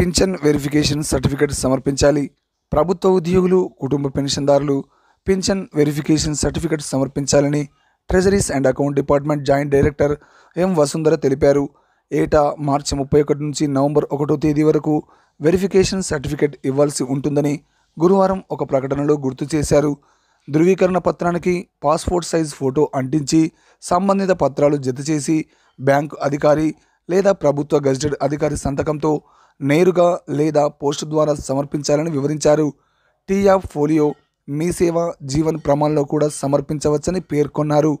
pension verification certificate సమర్పించాలి ప్రభుత్వ ఉద్యోగులు కుటుంబ పెన్షన్దారులు పింఛన్ వెరిఫికేషన్ సర్టిఫికేట్ సమర్పించాలని treasuries and account department joint director M Vasundhara తెలిపారు ఏటా మార్చి ముప్పై ఒకటి నుంచి నవంబర్ ఒకటో తేదీ వరకు వెరిఫికేషన్ సర్టిఫికేట్ ఇవ్వాల్సి ఉంటుందని గురువారం ఒక ప్రకటనలో గుర్తు చేశారు ధృవీకరణ పత్రానికి పాస్పోర్ట్ సైజ్ ఫోటో అంటించి సంబంధిత పత్రాలు జతచేసి బ్యాంకు అధికారి లేదా ప్రభుత్వ గజెటెడ్ అధికారి సంతకంతో నేరుగా లేదా పోస్టు ద్వారా సమర్పించాలని వివరించారు టీఆఫ్ ఫోలియో మీ సేవ జీవన్ ప్రమాణంలో కూడా సమర్పించవచ్చని పేర్కొన్నారు